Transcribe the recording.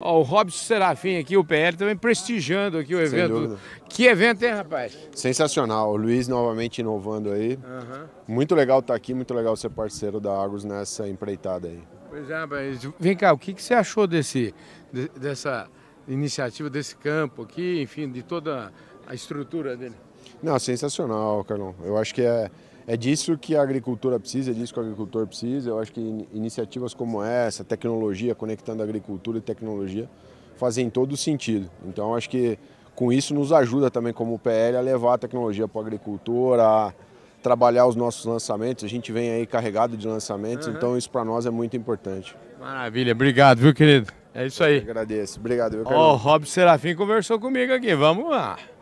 Ó, o Robson Serafim aqui, o PL, também prestigiando aqui o evento. Que evento, hein, rapaz? Sensacional. O Luiz novamente inovando aí. Uhum. Muito legal estar tá aqui, muito legal ser parceiro da Agros nessa empreitada aí. Pois é, rapaz. Vem cá, o que, que você achou desse, de, dessa iniciativa, desse campo aqui, enfim, de toda a estrutura dele? Não, sensacional, Carlão. Eu acho que é é disso que a agricultura precisa, é disso que o agricultor precisa. Eu acho que iniciativas como essa, tecnologia, conectando agricultura e tecnologia, fazem todo sentido. Então, acho que com isso nos ajuda também como PL a levar a tecnologia para o agricultor, a trabalhar os nossos lançamentos. A gente vem aí carregado de lançamentos, uhum. então isso para nós é muito importante. Maravilha, obrigado, viu, querido? É isso aí. Eu agradeço, obrigado. Viu, o Rob Serafim conversou comigo aqui, vamos lá.